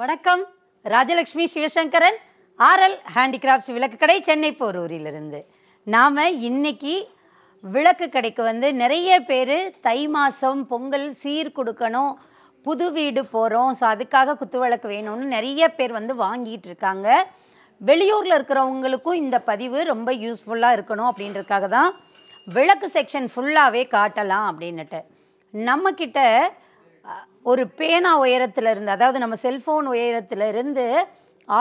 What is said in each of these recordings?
வணக்கம் Rajalakshmi Sivasankaran RL handicrafts விளக்கு கடை சென்னை போரூரிலிருந்து நாம் இன்னைக்கு விளக்கு கடைக்கு வந்து நிறைய பேர் தை மாதம் பொங்கல் சீர் கொடுக்கணும் புது வீடு போகிறோம் ஸோ அதுக்காக குத்து விளக்கு வேணும்னு நிறைய பேர் வந்து வாங்கிட்டு இருக்காங்க வெளியூரில் இருக்கிறவங்களுக்கும் இந்த பதிவு ரொம்ப யூஸ்ஃபுல்லாக இருக்கணும் அப்படின்றதுக்காக தான் விளக்கு செக்ஷன் ஃபுல்லாகவே காட்டலாம் அப்படின்னுட்டு நம்மக்கிட்ட ஒரு பேனா உயரத்தில் இருந்து அதாவது நம்ம செல்ஃபோன் உயரத்தில் இருந்து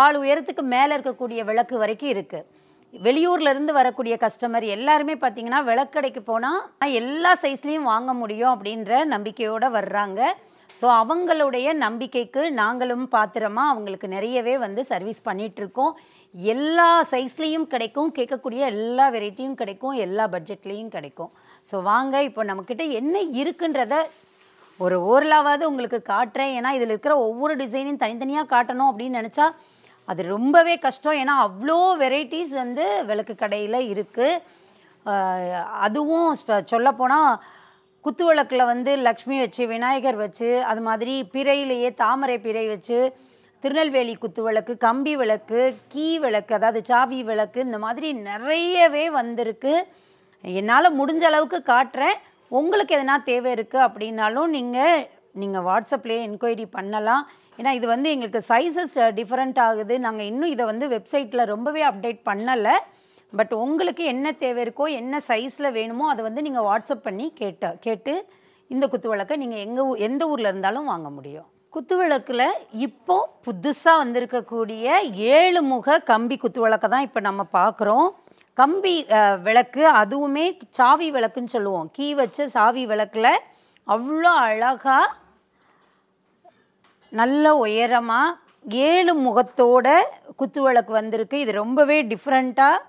ஆள் உயரத்துக்கு மேலே இருக்கக்கூடிய விளக்கு வரைக்கும் இருக்குது வெளியூரில் இருந்து வரக்கூடிய கஸ்டமர் எல்லாருமே பார்த்தீங்கன்னா விளக்கடைக்கு போனால் எல்லா சைஸ்லேயும் வாங்க முடியும் அப்படின்ற நம்பிக்கையோடு வர்றாங்க ஸோ அவங்களுடைய நம்பிக்கைக்கு நாங்களும் பாத்திரமா அவங்களுக்கு நிறையவே வந்து சர்வீஸ் பண்ணிகிட்ருக்கோம் எல்லா சைஸ்லேயும் கிடைக்கும் கேட்கக்கூடிய எல்லா வெரைட்டியும் கிடைக்கும் எல்லா பட்ஜெட்லேயும் கிடைக்கும் ஸோ வாங்க இப்போ நம்மக்கிட்ட என்ன இருக்குன்றத ஒரு ஓரலாவது உங்களுக்கு காட்டுறேன் ஏன்னா இதில் இருக்கிற ஒவ்வொரு டிசைனையும் தனித்தனியாக காட்டணும் அப்படின்னு நினச்சா அது ரொம்பவே கஷ்டம் ஏன்னா அவ்வளோ வெரைட்டிஸ் வந்து விளக்கு கடையில் இருக்குது அதுவும் சொல்லப்போனால் குத்து விளக்கில் வந்து லக்ஷ்மி வச்சு விநாயகர் வச்சு அது மாதிரி பிறையிலேயே தாமரை பிறை வச்சு திருநெல்வேலி குத்து விளக்கு கம்பி விளக்கு கீ விளக்கு அதாவது சாவி விளக்கு இந்த மாதிரி நிறையவே வந்திருக்கு என்னால் முடிஞ்ச அளவுக்கு காட்டுறேன் உங்களுக்கு எதனா தேவை இருக்குது அப்படின்னாலும் நீங்கள் நீங்கள் வாட்ஸ்அப்லேயே என்கொயரி பண்ணலாம் ஏன்னா இது வந்து எங்களுக்கு சைஸஸ் டிஃப்ரெண்ட் ஆகுது நாங்கள் இன்னும் இதை வந்து வெப்சைட்டில் ரொம்பவே அப்டேட் பண்ணலை பட் உங்களுக்கு என்ன தேவை இருக்கோ என்ன சைஸில் வேணுமோ அதை வந்து நீங்கள் வாட்ஸ்அப் பண்ணி கேட்ட கேட்டு இந்த குத்து வழக்கை நீங்கள் எங்கள் எந்த ஊரில் இருந்தாலும் வாங்க முடியும் குத்து வழக்கில் இப்போது புதுசாக வந்திருக்கக்கூடிய ஏழு முக கம்பி குத்து வழக்கை தான் இப்போ நம்ம பார்க்குறோம் கம்பி விளக்கு அதுவுமே சாவி விளக்குன்னு சொல்லுவோம் கீ வச்ச சாவி விளக்கில் அவ்வளோ அழகாக நல்ல உயரமாக ஏழு முகத்தோட குத்து விளக்கு வந்திருக்கு இது ரொம்பவே டிஃப்ரெண்ட்டாக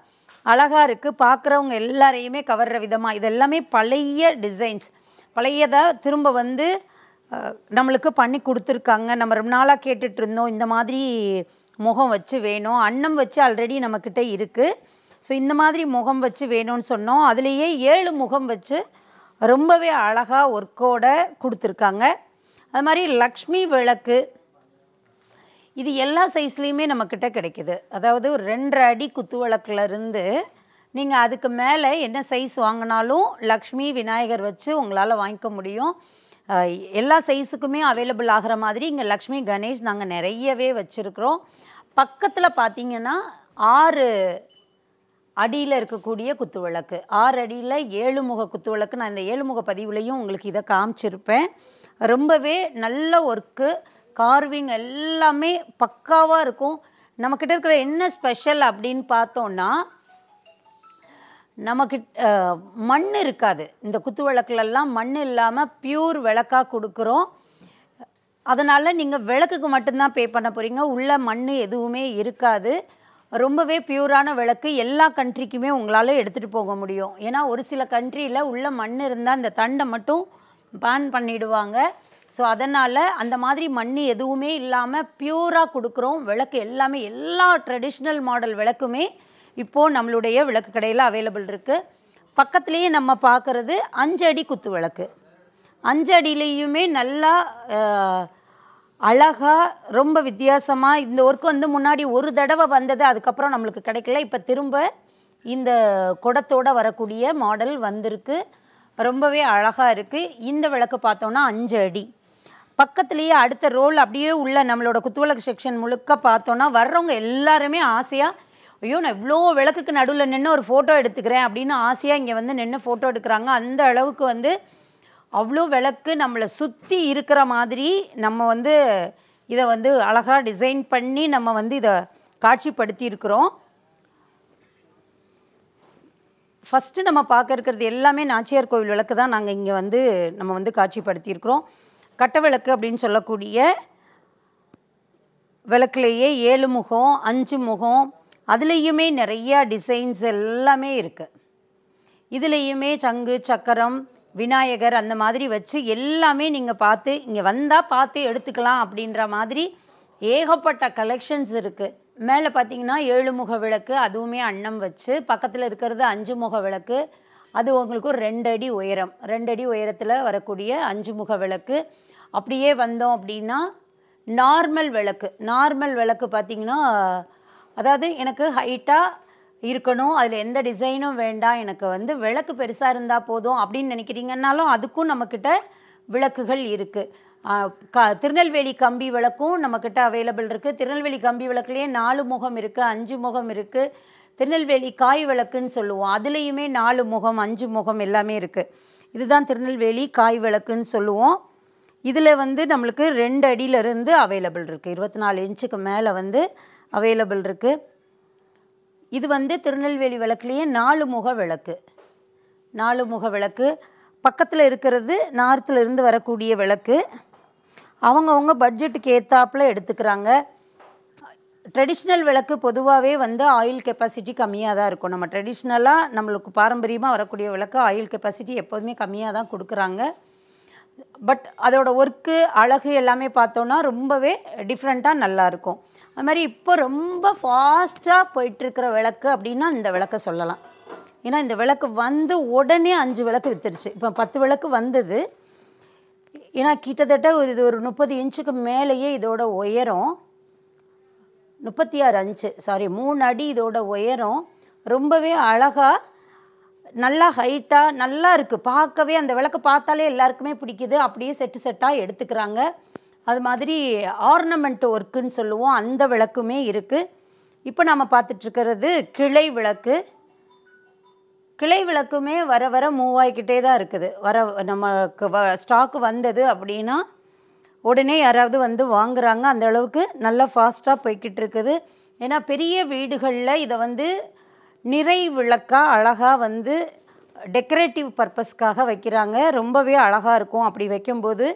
அழகாக இருக்குது பார்க்குறவங்க எல்லாரையுமே கவர்ற விதமாக இது எல்லாமே பழைய டிசைன்ஸ் பழையதாக திரும்ப வந்து நம்மளுக்கு பண்ணி கொடுத்துருக்காங்க நம்ம ரொம்ப நாளாக கேட்டுட்ருந்தோம் இந்த மாதிரி முகம் வச்சு வேணும் அன்னம் வச்சு ஆல்ரெடி நம்மக்கிட்ட இருக்குது ஸோ இந்த மாதிரி முகம் வச்சு வேணும்னு சொன்னோம் அதுலேயே ஏழு முகம் வச்சு ரொம்பவே அழகாக ஒர்க்கோட கொடுத்துருக்காங்க அது மாதிரி லக்ஷ்மி விளக்கு இது எல்லா சைஸ்லேயுமே நம்மக்கிட்ட கிடைக்கிது அதாவது ஒரு ரெண்டரை அடி குத்து விளக்குலேருந்து நீங்கள் அதுக்கு மேலே என்ன சைஸ் வாங்கினாலும் லக்ஷ்மி விநாயகர் வச்சு உங்களால் வாங்கிக்க முடியும் எல்லா சைஸுக்குமே அவைலபிள் ஆகிற மாதிரி இங்கே லக்ஷ்மி கணேஷ் நாங்கள் நிறையவே வச்சுருக்குறோம் பக்கத்தில் பார்த்தீங்கன்னா ஆறு அடியில் இருக்கக்கூடிய குத்து விளக்கு ஆறு அடியில் ஏழு முக குத்து விளக்கு நான் இந்த ஏழுமுக பதிவுலையும் உங்களுக்கு இதை காமிச்சிருப்பேன் ரொம்பவே நல்ல ஒர்க்கு கார்விங் எல்லாமே பக்காவாக இருக்கும் நம்மக்கிட்ட இருக்கிற என்ன ஸ்பெஷல் அப்படின்னு பார்த்தோன்னா நமக்கு மண் இருக்காது இந்த குத்து விளக்குலலாம் மண் இல்லாமல் பியூர் விளக்காக கொடுக்குறோம் அதனால் நீங்கள் விளக்குக்கு மட்டும்தான் பே பண்ண போகிறீங்க உள்ள மண் எதுவுமே இருக்காது ரொம்பவே பியூரான விளக்கு எல்லா கண்ட்ரிக்குமே உங்களால் எடுத்துகிட்டு போக முடியும் ஏன்னா ஒரு சில கண்ட்ரியில் உள்ள மண் இருந்தால் அந்த தண்டை மட்டும் பேன் பண்ணிவிடுவாங்க ஸோ அதனால் அந்த மாதிரி மண் எதுவுமே இல்லாமல் பியூராக கொடுக்குறோம் விளக்கு எல்லாமே எல்லா ட்ரெடிஷ்னல் மாடல் விளக்குமே இப்போது நம்மளுடைய விளக்கு கடையில் அவைலபிள் இருக்குது பக்கத்துலேயே நம்ம பார்க்குறது அஞ்சடி குத்து விளக்கு அஞ்சடியிலையுமே நல்லா அழகாக ரொம்ப வித்தியாசமாக இந்த ஒர்க் வந்து முன்னாடி ஒரு தடவை வந்தது அதுக்கப்புறம் நம்மளுக்கு கிடைக்கல இப்போ திரும்ப இந்த குடத்தோடு வரக்கூடிய மாடல் வந்திருக்கு ரொம்பவே அழகாக இருக்குது இந்த விளக்கு பார்த்தோன்னா அஞ்சு அடி பக்கத்துலேயே அடுத்த ரோல் அப்படியே உள்ள நம்மளோட குத்துவிளக்கு செக்ஷன் முழுக்க பார்த்தோன்னா வர்றவங்க எல்லாருமே ஆசையாக ஐயோ நான் இவ்வளோ விளக்குக்கு நடுவில் நின்று ஒரு ஃபோட்டோ எடுத்துக்கிறேன் அப்படின்னு ஆசையாக இங்கே வந்து நின்று ஃபோட்டோ எடுக்கிறாங்க அந்த அளவுக்கு வந்து அவ்வளோ விளக்கு நம்மளை சுற்றி இருக்கிற மாதிரி நம்ம வந்து இதை வந்து அழகாக டிசைன் பண்ணி நம்ம வந்து இதை காட்சிப்படுத்தி இருக்கிறோம் ஃபஸ்ட்டு நம்ம பார்க்க இருக்கிறது எல்லாமே நாச்சியார் கோவில் விளக்கு தான் நாங்கள் இங்கே வந்து நம்ம வந்து காட்சிப்படுத்தியிருக்கிறோம் கட்ட விளக்கு அப்படின்னு சொல்லக்கூடிய விளக்குலேயே ஏழு முகம் அஞ்சு முகம் அதுலேயுமே நிறையா டிசைன்ஸ் எல்லாமே இருக்குது இதுலேயுமே சங்கு சக்கரம் விநாயகர் அந்த மாதிரி வச்சு எல்லாமே நீங்கள் பார்த்து இங்கே வந்தால் பார்த்து எடுத்துக்கலாம் அப்படின்ற மாதிரி ஏகப்பட்ட கலெக்ஷன்ஸ் இருக்குது மேலே பார்த்தீங்கன்னா ஏழு முக விளக்கு அதுவுமே அன்னம் வச்சு பக்கத்தில் இருக்கிறது அஞ்சு முக விளக்கு அது உங்களுக்கு ஒரு ரெண்டு அடி உயரம் ரெண்டு அடி உயரத்தில் வரக்கூடிய அஞ்சு முக விளக்கு அப்படியே வந்தோம் அப்படின்னா நார்மல் விளக்கு நார்மல் விளக்கு பார்த்திங்கன்னா அதாவது எனக்கு ஹைட்டாக இருக்கணும் அதில் எந்த டிசைனும் வேண்டாம் எனக்கு வந்து விளக்கு பெருசாக இருந்தால் போதும் அப்படின்னு நினைக்கிறீங்கன்னாலும் அதுக்கும் நம்மக்கிட்ட விளக்குகள் இருக்குது க திருநெல்வேலி கம்பி விளக்கும் நம்மக்கிட்ட அவைலபிள் இருக்குது திருநெல்வேலி கம்பி விளக்குலேயே நாலு முகம் இருக்குது அஞ்சு முகம் இருக்குது திருநெல்வேலி காய் விளக்குன்னு சொல்லுவோம் அதுலேயுமே நாலு முகம் அஞ்சு முகம் எல்லாமே இருக்குது இதுதான் திருநெல்வேலி காய் விளக்குன்னு சொல்லுவோம் இதில் வந்து நம்மளுக்கு ரெண்டு அடியிலருந்து அவைலபிள் இருக்குது இருபத்தி நாலு இன்ச்சுக்கு மேலே வந்து அவைலபிள் இருக்குது இது வந்து திருநெல்வேலி விளக்குலேயே நாலு முக விளக்கு நாலு முக விளக்கு பக்கத்தில் இருக்கிறது நார்த்தில் இருந்து வரக்கூடிய விளக்கு அவங்கவுங்க பட்ஜெட்டுக்கு ஏற்றாப்பில் எடுத்துக்கிறாங்க ட்ரெடிஷ்னல் விளக்கு பொதுவாகவே வந்து ஆயில் கெப்பாசிட்டி கம்மியாக தான் இருக்கும் நம்ம ட்ரெடிஷ்னலாக நம்மளுக்கு பாரம்பரியமாக வரக்கூடிய விளக்கு ஆயில் கெப்பாசிட்டி எப்போதுமே கம்மியாக தான் கொடுக்குறாங்க பட் அதோடய ஒர்க்கு அழகு எல்லாமே பார்த்தோன்னா ரொம்பவே டிஃப்ரெண்ட்டாக நல்லாயிருக்கும் அது மாதிரி இப்போ ரொம்ப ஃபாஸ்ட்டாக போயிட்டுருக்கிற விளக்கு அப்படின்னா இந்த விளக்கை சொல்லலாம் ஏன்னா இந்த விளக்கு வந்து உடனே அஞ்சு விளக்கு வித்துருச்சு இப்போ பத்து விளக்கு வந்தது ஏன்னா கிட்டத்தட்ட இது ஒரு முப்பது இன்ச்சுக்கு மேலேயே இதோட உயரம் முப்பத்தி ஆறு அஞ்சு சாரி மூணு அடி இதோட உயரம் ரொம்பவே அழகாக நல்லா ஹைட்டாக நல்லா இருக்குது பார்க்கவே அந்த விளக்கு பார்த்தாலே எல்லாருக்குமே பிடிக்குது அப்படியே செட்டு செட்டாக எடுத்துக்கிறாங்க அது மாதிரி ஆர்னமெண்ட் ஒர்க்குன்னு சொல்லுவோம் அந்த விளக்குமே இருக்குது இப்போ நாம் பார்த்துட்ருக்கிறது கிளை விளக்கு கிளை விளக்குமே வர வர மூவ் ஆகிக்கிட்டே தான் இருக்குது வர நமக்கு வ ஸ்டாக் வந்தது அப்படின்னா உடனே யாராவது வந்து வாங்குகிறாங்க அந்த அளவுக்கு நல்லா ஃபாஸ்ட்டாக போய்கிட்டு இருக்குது ஏன்னா பெரிய வீடுகளில் இதை வந்து நிறை விளக்காக அழகாக வந்து டெக்கரேட்டிவ் பர்பஸ்க்காக வைக்கிறாங்க ரொம்பவே அழகாக இருக்கும் அப்படி வைக்கும்போது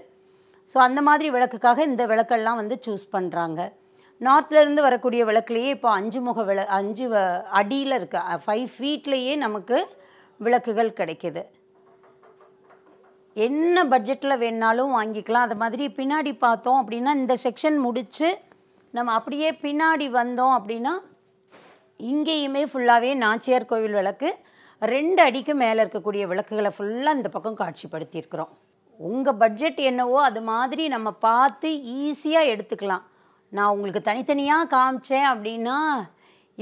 ஸோ அந்த மாதிரி விளக்குக்காக இந்த விளக்கெல்லாம் வந்து சூஸ் பண்ணுறாங்க நார்த்லேருந்து வரக்கூடிய விளக்குலேயே இப்போ அஞ்சு முக விள அஞ்சு அடியில் இருக்க ஃபைவ் ஃபீட்லேயே நமக்கு விளக்குகள் கிடைக்கிது என்ன பட்ஜெட்டில் வேணாலும் வாங்கிக்கலாம் அது மாதிரி பின்னாடி பார்த்தோம் அப்படின்னா இந்த செக்ஷன் முடித்து நம்ம அப்படியே பின்னாடி வந்தோம் அப்படின்னா இங்கேயுமே ஃபுல்லாகவே நாச்சியார் கோவில் விளக்கு ரெண்டு அடிக்கு மேலே இருக்கக்கூடிய விளக்குகளை ஃபுல்லாக இந்த பக்கம் காட்சிப்படுத்தியிருக்கிறோம் உங்கள் பட்ஜெட் என்னவோ அது மாதிரி நம்ம பார்த்து ஈஸியாக எடுத்துக்கலாம் நான் உங்களுக்கு தனித்தனியாக காமிச்சேன் அப்படின்னா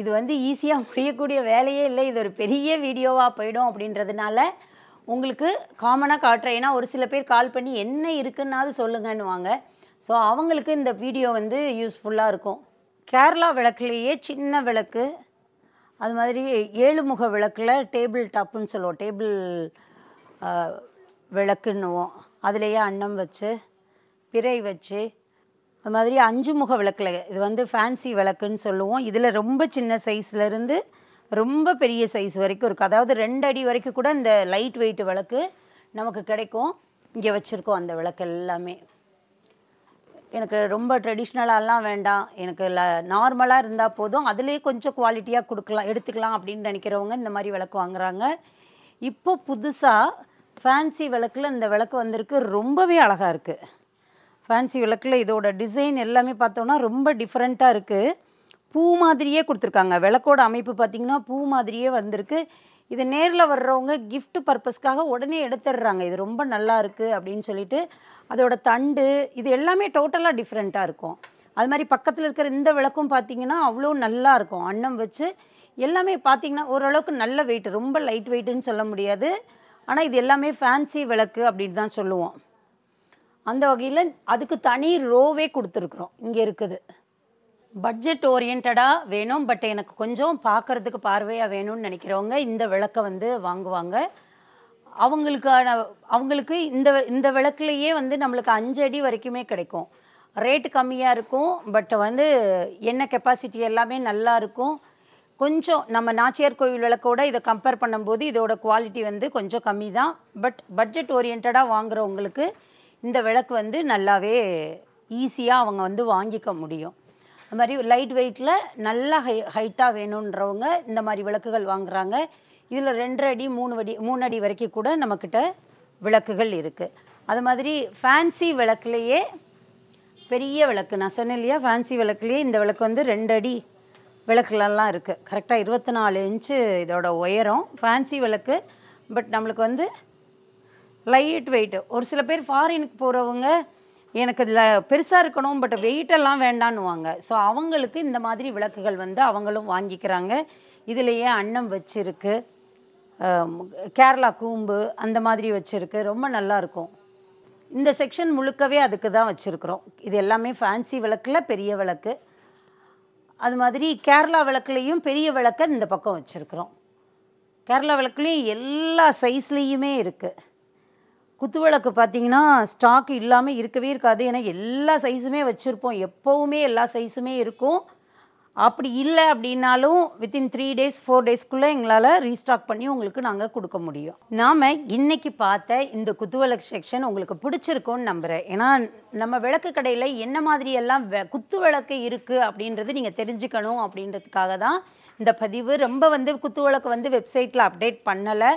இது வந்து ஈஸியாக முடியக்கூடிய வேலையே இல்லை இது ஒரு பெரிய வீடியோவாக போயிடும் அப்படின்றதுனால உங்களுக்கு காமனாக காட்டுறேன் ஏன்னா ஒரு சில பேர் கால் பண்ணி என்ன இருக்குன்னாவது சொல்லுங்கன்னுவாங்க ஸோ அவங்களுக்கு இந்த வீடியோ வந்து யூஸ்ஃபுல்லாக இருக்கும் கேரளா விளக்குலேயே சின்ன விளக்கு அது மாதிரி ஏழுமுக விளக்கில் டேபிள் டாப்புன்னு சொல்லுவோம் டேபிள் விளக்குன்னுவோம் அதுலேயே அன்னம் வச்சு பிறை வச்சு அது மாதிரி அஞ்சு முக விளக்கில் இது வந்து ஃபேன்சி விளக்குன்னு சொல்லுவோம் இதில் ரொம்ப சின்ன சைஸ்லேருந்து ரொம்ப பெரிய சைஸ் வரைக்கும் இருக்குது அதாவது ரெண்டு அடி வரைக்கும் கூட இந்த லைட் வெயிட் விளக்கு நமக்கு கிடைக்கும் இங்கே வச்சுருக்கோம் அந்த விளக்கு எல்லாமே எனக்கு ரொம்ப ட்ரெடிஷ்னலாலாம் வேண்டாம் எனக்கு ல நார்மலாக இருந்தால் போதும் அதுலேயே கொஞ்சம் குவாலிட்டியாக கொடுக்கலாம் எடுத்துக்கலாம் அப்படின்னு நினைக்கிறவங்க இந்த மாதிரி விளக்கு வாங்குகிறாங்க இப்போ புதுசாக ஃபேன்சி விளக்கில் இந்த விளக்கு வந்திருக்கு ரொம்பவே அழகாக இருக்குது ஃபேன்சி விளக்கில் இதோட டிசைன் எல்லாமே பார்த்தோன்னா ரொம்ப டிஃப்ரெண்ட்டாக இருக்குது பூ மாதிரியே கொடுத்துருக்காங்க விளக்கோட அமைப்பு பார்த்திங்கன்னா பூ மாதிரியே வந்திருக்கு இது நேரில் வர்றவங்க கிஃப்ட் பர்பஸ்க்காக உடனே எடுத்துடுறாங்க இது ரொம்ப நல்லா இருக்குது அப்படின்னு சொல்லிட்டு அதோட தண்டு இது எல்லாமே டோட்டலாக டிஃப்ரெண்ட்டாக இருக்கும் அது மாதிரி பக்கத்தில் இருக்கிற இந்த விளக்கும் பார்த்திங்கன்னா அவ்வளோ நல்லா இருக்கும் அன்னம் வச்சு எல்லாமே பார்த்திங்கன்னா ஓரளவுக்கு நல்ல வெயிட் ரொம்ப லைட் வெயிட்டுன்னு சொல்ல முடியாது ஆனால் இது எல்லாமே ஃபேன்சி விளக்கு அப்படின்னு தான் சொல்லுவோம் அந்த வகையில் அதுக்கு தனி ரோவே கொடுத்துருக்குறோம் இங்கே இருக்குது பட்ஜெட் ஓரியன்டாக வேணும் பட் எனக்கு கொஞ்சம் பார்க்குறதுக்கு பார்வையாக வேணும்னு நினைக்கிறவங்க இந்த விளக்கை வந்து வாங்குவாங்க அவங்களுக்கான அவங்களுக்கு இந்த இந்த விளக்குலேயே வந்து நம்மளுக்கு அஞ்சு அடி வரைக்குமே கிடைக்கும் ரேட்டு கம்மியாக இருக்கும் பட் வந்து என்ன கெப்பாசிட்டி எல்லாமே நல்லா இருக்கும் கொஞ்சம் நம்ம நாச்சியார் கோயில் விளக்கோட இதை கம்பேர் பண்ணும்போது இதோட குவாலிட்டி வந்து கொஞ்சம் கம்மி தான் பட் பட்ஜெட் ஓரியன்டாக வாங்குகிறவங்களுக்கு இந்த விளக்கு வந்து நல்லாவே ஈஸியாக அவங்க வந்து வாங்கிக்க முடியும் அது மாதிரி லைட் வெயிட்டில் நல்லா ஹை ஹைட்டாக வேணுன்றவங்க இந்த மாதிரி விளக்குகள் வாங்குகிறாங்க இதில் ரெண்டரை அடி மூணு அடி மூணு அடி வரைக்கும் கூட நம்மக்கிட்ட விளக்குகள் இருக்குது அது மாதிரி ஃபேன்சி விளக்குலேயே பெரிய விளக்கு நான் சொன்னேன் இல்லையா ஃபேன்சி விளக்குலேயே இந்த விளக்கு வந்து ரெண்டு அடி விளக்குலலாம் இருக்குது கரெக்டாக இருபத்தி நாலு இன்ச்சு இதோட உயரம் ஃபேன்சி விளக்கு பட் நம்மளுக்கு வந்து லைட் வெயிட்டு ஒரு சில பேர் ஃபாரினுக்கு போகிறவங்க எனக்கு இதில் பெருசாக இருக்கணும் பட் வெயிட்டெல்லாம் வேண்டான்னுவாங்க ஸோ அவங்களுக்கு இந்த மாதிரி விளக்குகள் வந்து அவங்களும் வாங்கிக்கிறாங்க இதுலேயே அன்னம் வச்சுருக்கு கேரளா கூம்பு அந்த மாதிரி வச்சுருக்கு ரொம்ப நல்லாயிருக்கும் இந்த செக்ஷன் முழுக்கவே அதுக்கு தான் வச்சுருக்குறோம் இது எல்லாமே ஃபேன்சி விளக்கில் பெரிய விளக்கு அது மாதிரி கேரளா விளக்குலேயும் பெரிய விளக்க இந்த பக்கம் வச்சுருக்குறோம் கேரளா விளக்குலேயும் எல்லா சைஸ்லேயுமே இருக்குது குத்து விளக்கு பார்த்திங்கன்னா ஸ்டாக் இல்லாமல் இருக்கவே இருக்காது ஏன்னா எல்லா சைஸுமே வச்சுருப்போம் எப்போவுமே எல்லா சைஸுமே இருக்கும் அப்படி இல்லை அப்படின்னாலும் வித்தின் த்ரீ டேஸ் ஃபோர் டேஸ்க்குள்ளே எங்களால் ரீஸ்டாக் பண்ணி உங்களுக்கு நாங்கள் கொடுக்க முடியும் நாம் இன்றைக்கி பார்த்த இந்த குத்துவிளக்கு செக்ஷன் உங்களுக்கு பிடிச்சிருக்கோன்னு நம்புகிறேன் ஏன்னா நம்ம விளக்கு கடையில் என்ன மாதிரி எல்லாம் குத்து விளக்கு இருக்குது அப்படின்றது நீங்கள் தெரிஞ்சுக்கணும் அப்படின்றதுக்காக தான் இந்த பதிவு ரொம்ப வந்து குத்து விளக்கு வந்து வெப்சைட்டில் அப்டேட் பண்ணலை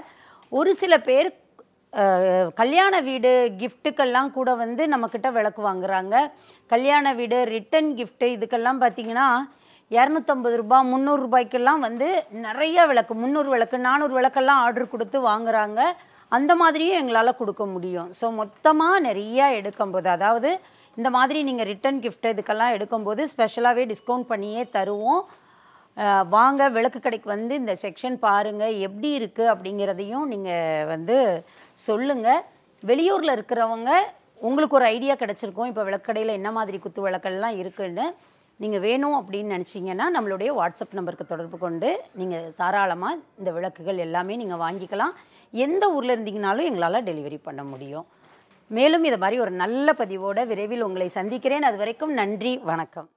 ஒரு சில பேர் கல்யாண வீடு கிஃப்ட்டுக்கெல்லாம் கூட வந்து நம்மக்கிட்ட விளக்கு வாங்குகிறாங்க கல்யாண வீடு ரிட்டன் கிஃப்ட்டு இதுக்கெல்லாம் பார்த்திங்கன்னா இரநூத்தம்பது முந்நூறு ரூபாய்க்கெல்லாம் வந்து நிறைய விளக்கு முந்நூறு விளக்கு நானூறு விளக்கெல்லாம் ஆர்டர் கொடுத்து வாங்குகிறாங்க அந்த மாதிரியும் எங்களால் கொடுக்க முடியும் ஸோ மொத்தமாக நிறையா எடுக்கும்போது அதாவது இந்த மாதிரி நீங்கள் ரிட்டன் கிஃப்ட் இதுக்கெல்லாம் எடுக்கும்போது ஸ்பெஷலாகவே டிஸ்கவுண்ட் பண்ணியே தருவோம் வாங்க விளக்கு கடைக்கு வந்து இந்த செக்ஷன் பாருங்கள் எப்படி இருக்குது அப்படிங்கிறதையும் நீங்கள் வந்து சொல்லுங்கள் வெளியூரில் இருக்கிறவங்க உங்களுக்கு ஒரு ஐடியா கிடச்சிருக்கும் இப்போ விளக்கடையில் என்ன மாதிரி குத்து விளக்கெல்லாம் இருக்குதுன்னு நீங்கள் வேணும் அப்படின்னு நினச்சிங்கன்னா நம்மளுடைய வாட்ஸ்அப் நம்பருக்கு தொடர்பு கொண்டு நீங்கள் தாராளமாக இந்த விளக்குகள் எல்லாமே நீங்கள் வாங்கிக்கலாம் எந்த ஊரில் இருந்தீங்கனாலும் எங்களால் டெலிவரி பண்ண முடியும் மேலும் இதை மாதிரி ஒரு நல்ல பதிவோடு விரைவில் உங்களை சந்திக்கிறேன் அது வரைக்கும் நன்றி வணக்கம்